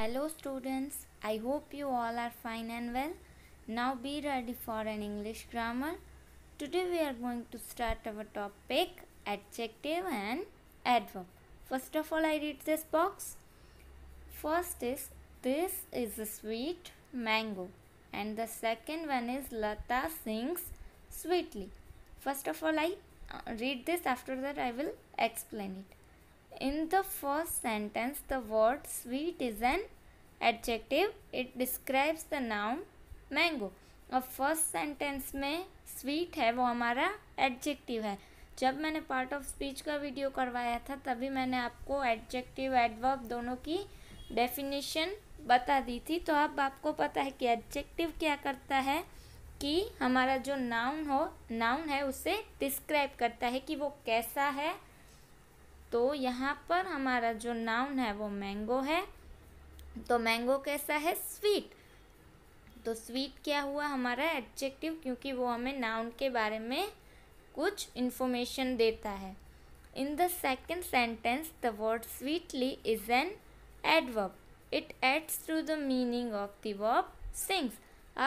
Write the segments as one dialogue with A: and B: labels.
A: Hello students, I hope you all are fine and well. Now be ready for an English grammar. Today we are going to start our topic adjective and adverb. First of all I read this box. First is this is a sweet mango and the second one is Lata sings sweetly. First of all I uh, read this after that I will explain it. In the first sentence, the word sweet is an adjective. It describes the noun mango. और first sentence में sweet है वो हमारा adjective है जब मैंने part of speech का video करवाया था तभी मैंने आपको एडजेक्टिव एडवर्ब दोनों की डेफिनेशन बता दी थी तो अब आपको पता है कि एडजेक्टिव क्या करता है कि हमारा जो नाउन हो नाउन है उसे डिस्क्राइब करता है कि वो कैसा है तो यहाँ पर हमारा जो नाउन है वो मैंगो है तो मैंगो कैसा है स्वीट तो स्वीट क्या हुआ हमारा एडजेक्टिव क्योंकि वो हमें नाउन के बारे में कुछ इन्फॉर्मेशन देता है in the second sentence the word sweetly is an adverb it adds to the meaning of the verb sings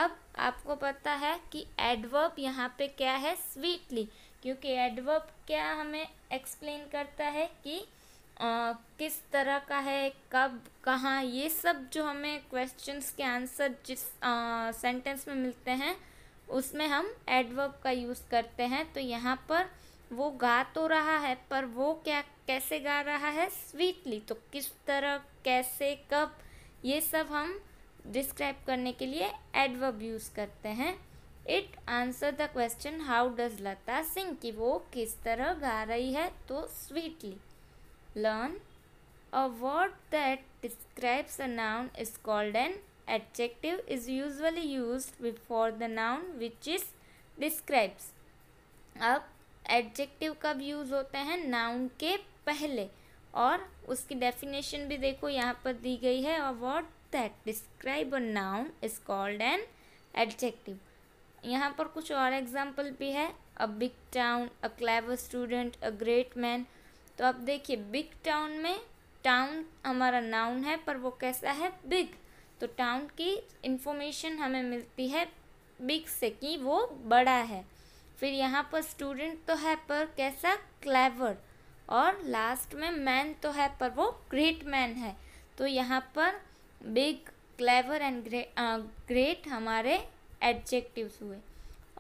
A: अब आपको पता है कि एडवर्ब यहाँ पे क्या है स्वीटली क्योंकि एडवर्ब क्या हमें एक्सप्लेन करता है कि आ, किस तरह का है कब कहाँ ये सब जो हमें क्वेश्चंस के आंसर जिस सेंटेंस में मिलते हैं उसमें हम एडवर्ब का यूज़ करते हैं तो यहाँ पर वो गा तो रहा है पर वो क्या कैसे गा रहा है स्वीटली तो किस तरह कैसे कब ये सब हम डिस्क्राइब करने के लिए एडवर्ब यूज़ करते हैं it answer the question how does Lata sings कि वो किस तरह गा रही है तो sweetly learn a word that describes a noun is called an adjective is usually use before the noun which is describes अब एडजेक्टिव कब यूज़ होते हैं नाउन के पहले और उसकी डेफिनेशन भी देखो यहाँ पर दी गई है a word that describe a noun is called an adjective यहाँ पर कुछ और एग्जाम्पल भी है a big town a clever student a great man तो आप देखिए बिग टाउन में टाउन हमारा नाउन है पर वो कैसा है बिग तो टाउन की इंफॉर्मेशन हमें मिलती है बिग से कि वो बड़ा है फिर यहाँ पर स्टूडेंट तो है पर कैसा क्लेवर और लास्ट में मैन तो है पर वो ग्रेट मैन है तो यहाँ पर बिग क्लेवर एंड ग्रेट हमारे एडजेक्टिव्स हुए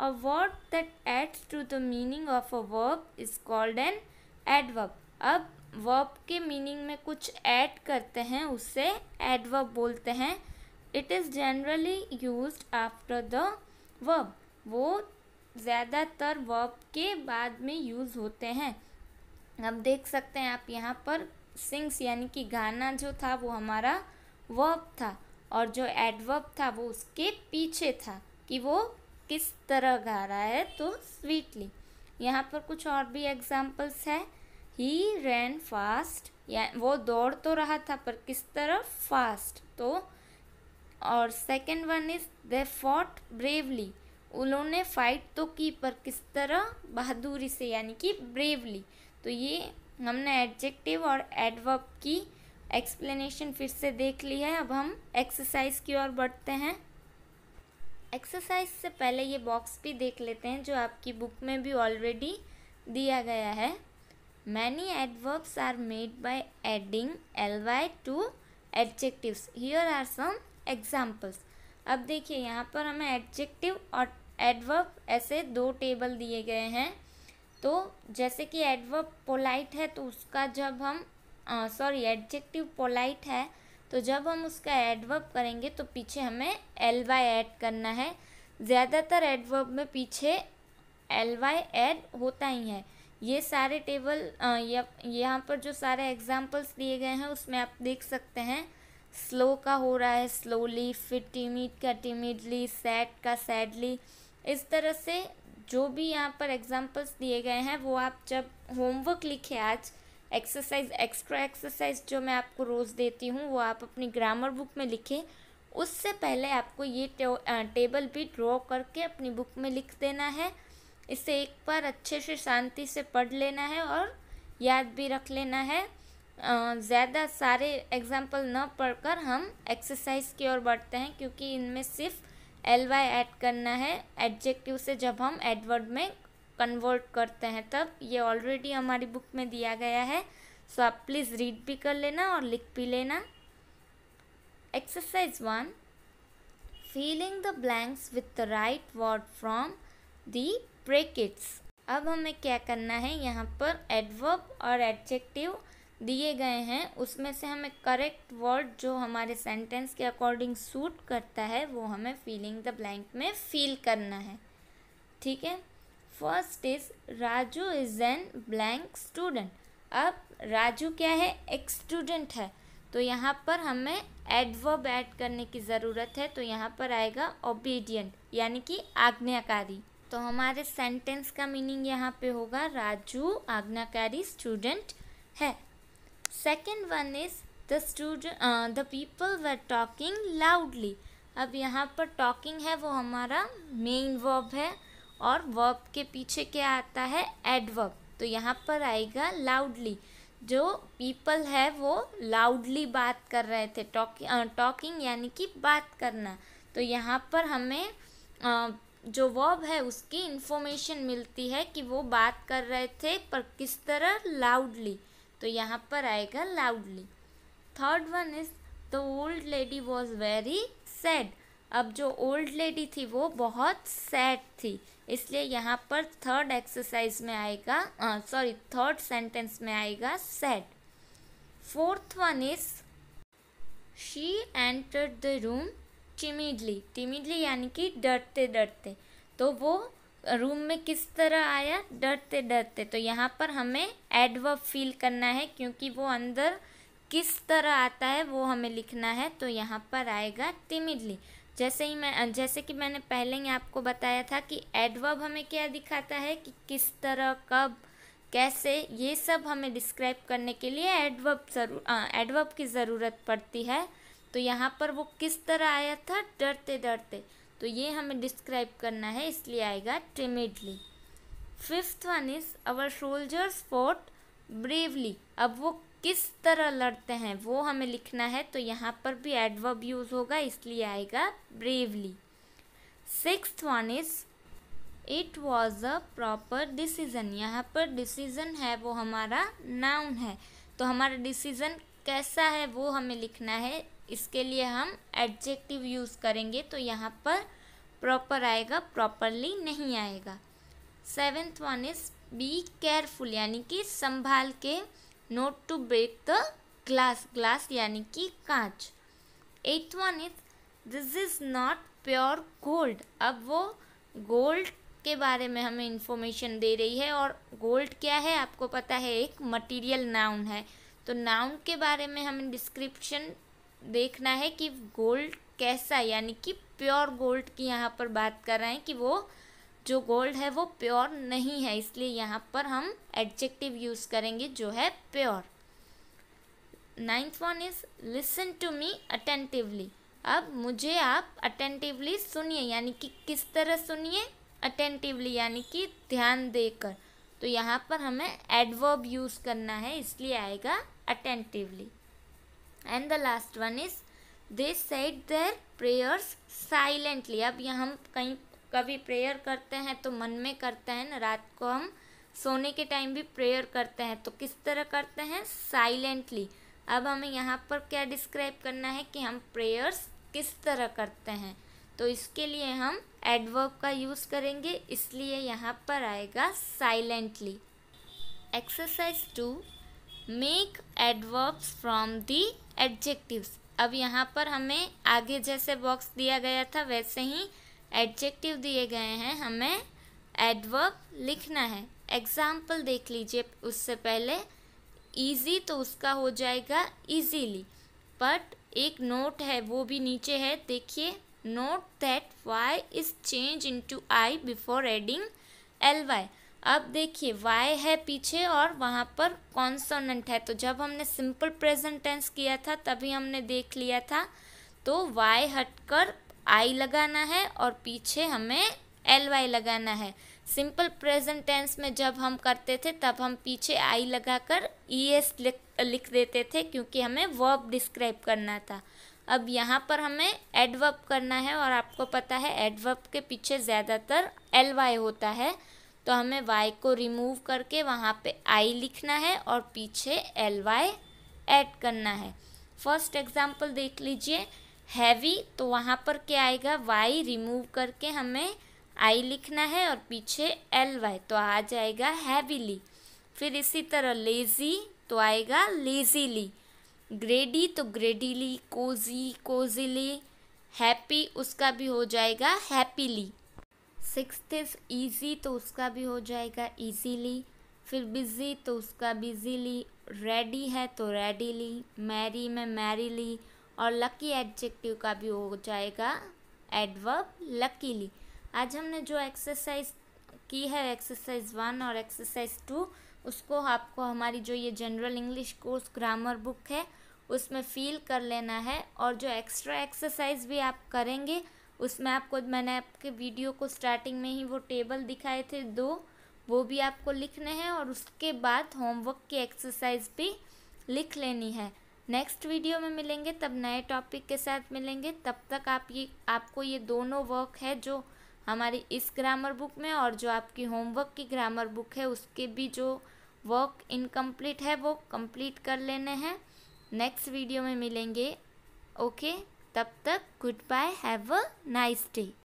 A: a word that adds to the meaning of a verb is called an adverb अब वर्ब के मीनिंग में कुछ ऐड करते हैं उसे एडवर्ब बोलते हैं it is generally use after the verb वो ज़्यादातर वर्ब के बाद में यूज़ होते हैं अब देख सकते हैं आप यहाँ पर सिंग्स यानी कि गाना जो था वो हमारा वर्ब था और जो एडवर्ब था वो उसके पीछे था कि वो किस तरह गा रहा है तो स्वीटली यहाँ पर कुछ और भी एग्जाम्पल्स है ही रैन फास्ट या वो दौड़ तो रहा था पर किस तरह फास्ट तो और second one is they fought bravely उन्होंने फाइट तो की पर किस तरह बहादुरी से यानी कि ब्रेवली तो ये हमने एडजेक्टिव और एडवर्ब की एक्सप्लेनेशन फिर से देख ली है अब हम एक्सरसाइज की ओर बढ़ते हैं एक्सरसाइज से पहले ये बॉक्स भी देख लेते हैं जो आपकी बुक में भी ऑलरेडी दिया गया है many adverbs are made by adding L Y to adjectives here are some examples अब देखिए यहाँ पर हमें एडजेक्टिव और एडवर्ब ऐसे दो टेबल दिए गए हैं तो जैसे कि एडवर्ब पोलाइट है तो उसका जब हम सॉरी एडजेक्टिव पोलाइट है तो जब हम उसका एडवर्ब करेंगे तो पीछे हमें एल वाई ऐड करना है ज़्यादातर एडवर्ब में पीछे एल वाई ऐड होता ही है ये सारे टेबल यहाँ पर जो सारे एग्जाम्पल्स दिए गए हैं उसमें आप देख सकते हैं स्लो का हो रहा है स्लोली फिर टीमिट का टीमिडली सैड का सैडली इस तरह से जो भी यहाँ पर एग्जाम्पल्स दिए गए हैं वो आप जब होमवर्क लिखे आज एक्सरसाइज एक्स्ट्रा एक्सरसाइज जो मैं आपको रोज़ देती हूँ वो आप अपनी ग्रामर बुक में लिखें उससे पहले आपको ये टेबल भी ड्रॉ करके अपनी बुक में लिख देना है इसे एक बार अच्छे से शांति से पढ़ लेना है और याद भी रख लेना है ज़्यादा सारे एग्जाम्पल न पढ़कर हम एक्सरसाइज की ओर बढ़ते हैं क्योंकि इनमें सिर्फ एल वाई एड करना है एडजेक्टिव से जब हम एडवर्ड में कन्वर्ट करते हैं तब ये ऑलरेडी हमारी बुक में दिया गया है सो आप प्लीज़ रीड भी कर लेना और लिख भी लेना exercise one filling the blanks with the right word from the brackets अब हमें क्या करना है यहाँ पर एडवर्ब और एडजेक्टिव दिए गए हैं उसमें से हमें करेक्ट वर्ड जो हमारे सेंटेंस के अकॉर्डिंग सूट करता है वो हमें फीलिंग द ब्लैंक में फील करना है ठीक है first is Raju is an blank student अब राजू क्या है एक स्टूडेंट है तो यहाँ पर हमें एडवर्ब ऐड करने की ज़रूरत है तो यहाँ पर आएगा ओबीडियंट यानी कि आज्ञाकारी तो हमारे सेंटेंस का मीनिंग यहाँ पे होगा राजू आज्ञाकारी स्टूडेंट है second one is the student the people were talking loudly अब यहाँ पर टॉकिंग है वो हमारा मेन वर्ब है और वर्ब के पीछे क्या आता है एडवर्ब तो यहाँ पर आएगा लाउडली जो पीपल है वो लाउडली बात कर रहे थे टॉकिंग टॉकिंग यानी कि बात करना तो यहाँ पर हमें जो वर्ब है उसकी इन्फॉर्मेशन मिलती है कि वो बात कर रहे थे पर किस तरह लाउडली तो यहाँ पर आएगा loudly third one is the old lady was very sad अब जो ओल्ड लेडी थी वो बहुत सैड थी इसलिए यहाँ पर थर्ड एक्सरसाइज में आएगा सॉरी थर्ड सेंटेंस में आएगा sad fourth one is she enter the room timidly timidly यानी कि डरते डरते तो वो रूम में किस तरह आया डरते डरते तो यहाँ पर हमें एडवर्ब फील करना है क्योंकि वो अंदर किस तरह आता है वो हमें लिखना है तो यहाँ पर आएगा टिमिडली जैसे ही मैं जैसे कि मैंने पहले ही आपको बताया था कि एडवर्ब हमें क्या दिखाता है कि किस तरह कब कैसे ये सब हमें डिस्क्राइब करने के लिए एडवर्ब जरूर एडवर्ब की ज़रूरत पड़ती है तो यहाँ पर वो किस तरह आया था डरते डरते तो ये हमें डिस्क्राइब करना है इसलिए आएगा timidly fifth one is our soldiers fought bravely अब वो किस तरह लड़ते हैं वो हमें लिखना है तो यहाँ पर भी एडवर्ब यूज़ होगा इसलिए आएगा bravely six one is it was a proper decision यहाँ पर डिसीज़न है वो हमारा नाउन है तो हमारा डिसीज़न कैसा है वो हमें लिखना है इसके लिए हम एडजेक्टिव यूज़ करेंगे तो यहाँ पर प्रॉपर आएगा प्रॉपरली नहीं आएगा seventh one is be careful यानी कि संभाल के not to break the glass glass यानी कि कांच eighth one is this is not pure gold अब वो गोल्ड के बारे में हमें इंफॉर्मेशन दे रही है और गोल्ड क्या है आपको पता है एक मटेरियल नाउन है तो नाउन के बारे में हमें डिस्क्रिप्शन देखना है कि गोल्ड कैसा यानी कि प्योर गोल्ड की यहाँ पर बात कर रहे हैं कि वो जो गोल्ड है वो प्योर नहीं है इसलिए यहाँ पर हम एडजेक्टिव यूज़ करेंगे जो है pure ninth one is listen to me attentively अब मुझे आप अटेंटिवली सुनिए यानी कि किस तरह सुनिए अटेंटिवली यानी कि ध्यान देकर तो यहाँ पर हमें एडवर्ब यूज़ करना है इसलिए आएगा attentively and the last one is they said their prayers silently अब यहाँ हम कहीं कभी प्रेयर करते हैं तो मन में करते हैं ना रात को हम सोने के टाइम भी प्रेयर करते हैं तो किस तरह करते हैं साइलेंटली अब हमें यहाँ पर क्या डिस्क्राइब करना है कि हम प्रेयर्स किस तरह करते हैं तो इसके लिए हम एडवर्ब का यूज़ करेंगे इसलिए यहाँ पर आएगा silently exercise two make adverbs from the adjectives अब यहाँ पर हमें आगे जैसे बॉक्स दिया गया था वैसे ही एडजेक्टिव दिए गए हैं हमें एडवर्ब लिखना है एग्जाम्पल देख लीजिए उससे पहले ईजी तो उसका हो जाएगा ईजीली बट एक नोट है वो भी नीचे है देखिए note that Y is change to I before adding L Y अब देखिए वाई है पीछे और वहाँ पर कॉन्सोनेंट है तो जब हमने सिंपल प्रेजेंट टेंस किया था तभी हमने देख लिया था तो वाई हटकर आई लगाना है और पीछे हमें एल वाई लगाना है सिंपल प्रेजेंट टेंस में जब हम करते थे तब हम पीछे आई लगाकर ई e एस लिख लिख देते थे क्योंकि हमें वर्ब डिस्क्राइब करना था अब यहाँ पर हमें एडवर्ब करना है और आपको पता है एडवर्ब के पीछे ज़्यादातर एल वाई होता है तो हमें वाई को रिमूव करके वहाँ पे आई लिखना है और पीछे एल वाई एड करना है फर्स्ट एग्जाम्पल देख लीजिए हैवी तो वहाँ पर क्या आएगा वाई रिमूव करके हमें आई लिखना है और पीछे एल वाई तो आ जाएगा हैवीली फिर इसी तरह लेज़ी तो आएगा लेज़ीली ग्रेडी तो ग्रेडीली कोजी कोजीली हैप्पी उसका भी हो जाएगा हैप्पीली सिक्स इज ईजी तो उसका भी हो जाएगा ईजीली फिर बिजी तो उसका बिजीली रेडी है तो रेडीली मैरी में मैरीली और लकी एडजेक्टिव का भी हो जाएगा एडवर्ब लकीली आज हमने जो एक्सरसाइज की है एक्सरसाइज वन और एक्सरसाइज टू उसको आपको हमारी जो ये general English course grammar book है उसमें फील कर लेना है और जो एक्स्ट्रा एक्सरसाइज भी आप करेंगे उसमें आपको मैंने आपके वीडियो को स्टार्टिंग में ही वो टेबल दिखाए थे दो वो भी आपको लिखने हैं और उसके बाद होमवर्क की एक्सरसाइज भी लिख लेनी है नेक्स्ट वीडियो में मिलेंगे तब नए टॉपिक के साथ मिलेंगे तब तक आप ये आपको ये दोनों वर्क है जो हमारी इस ग्रामर बुक में और जो आपकी होमवर्क की ग्रामर बुक है उसके भी जो वर्क इनकम्प्लीट है वो कंप्लीट कर लेने हैं नेक्स्ट वीडियो में मिलेंगे ओके तब तक good bye have a nice day